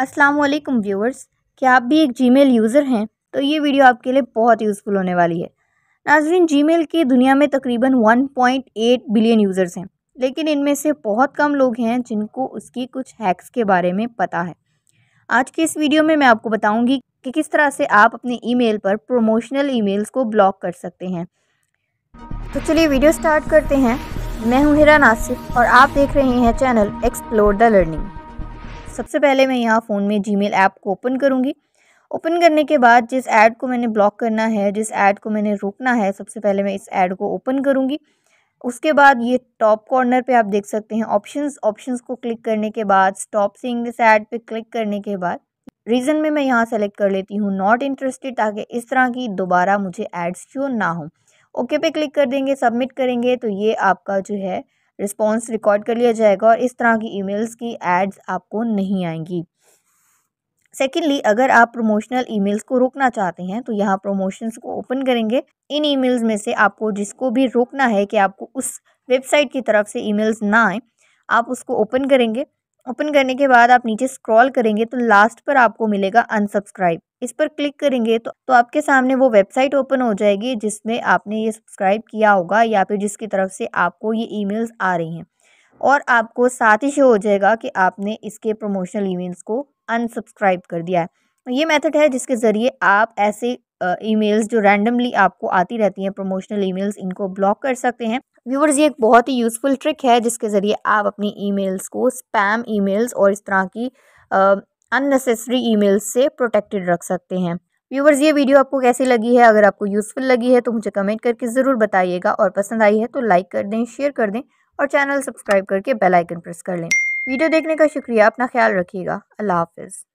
अस्सलाम वालेकुम व्यूअर्स क्या आप भी एक जीमेल यूज़र हैं तो ये वीडियो आपके लिए बहुत यूज़फुल होने वाली है नाजरीन जीमेल की दुनिया में तकरीबन 1.8 बिलियन यूज़र्स हैं लेकिन इनमें से बहुत कम लोग हैं जिनको उसकी कुछ हैक्स के बारे में पता है आज के इस वीडियो में मैं आपको बताऊँगी कि किस तरह से आप अपने मेल पर प्रोमोशनल मेल्स को ब्लॉक कर सकते हैं तो चलिए वीडियो स्टार्ट करते हैं मैं हूँ हिरा नासिर और आप देख रहे हैं चैनल एक्सप्लोर द लर्निंग सबसे पहले मैं यहाँ फ़ोन में मेल ऐप को ओपन करूँगी ओपन करने के बाद जिस ऐड को मैंने ब्लॉक करना है जिस ऐड को मैंने रोकना है सबसे पहले मैं इस ऐड को ओपन करूँगी उसके बाद ये टॉप कॉर्नर पे आप देख सकते हैं ऑप्शंस ऑप्शंस को क्लिक करने के बाद स्टॉप सीइंग दिस ऐड पे क्लिक करने के बाद रीज़न में मैं यहाँ सेलेक्ट कर लेती हूँ नॉट इंटरेस्टेड ताकि इस तरह की दोबारा मुझे एड्स शो ना हो ओके पे क्लिक कर देंगे सबमिट करेंगे तो ये आपका जो है रिस्पॉन्स रिकॉर्ड कर लिया जाएगा और इस तरह की ईमेल्स की एड्स आपको नहीं आएंगी सेकेंडली अगर आप प्रमोशनल ईमेल्स को रोकना चाहते हैं तो यहाँ प्रमोशंस को ओपन करेंगे इन ईमेल्स में से आपको जिसको भी रोकना है कि आपको उस वेबसाइट की तरफ से ईमेल्स ना आए आप उसको ओपन करेंगे ओपन करने के बाद आप नीचे स्क्रॉल करेंगे तो लास्ट पर आपको मिलेगा अनसब्सक्राइब इस पर क्लिक करेंगे तो तो आपके सामने वो वेबसाइट ओपन हो जाएगी जिसमें आपने ये सब्सक्राइब किया होगा या फिर जिसकी तरफ से आपको ये ईमेल्स आ रही हैं और आपको साथ ही शो हो जाएगा कि आपने इसके प्रमोशनल ईमेल्स को अनसब्सक्राइब कर दिया है ये मेथड है जिसके ज़रिए आप ऐसे ईमेल्स जो रैंडमली आपको आती रहती हैं प्रमोशनल ईमेल्स इनको ब्लॉक कर सकते हैं व्यूवर्स ये एक बहुत ही यूज़फुल ट्रिक है जिसके ज़रिए आप अपनी ईमेल्स को स्पैम ईमेल्स और इस तरह की अननेसेसरी ईमेल से प्रोटेक्टेड रख सकते हैं व्यूवर्स ये वीडियो आपको कैसी लगी है अगर आपको यूज़फुल लगी है तो मुझे कमेंट करके ज़रूर बताइएगा और पसंद आई है तो लाइक कर दें शेयर कर दें और चैनल सब्सक्राइब करके बेल आइकन प्रेस कर लें वीडियो देखने का शुक्रिया अपना ख्याल रखिएगा अल्लाह हाफिज़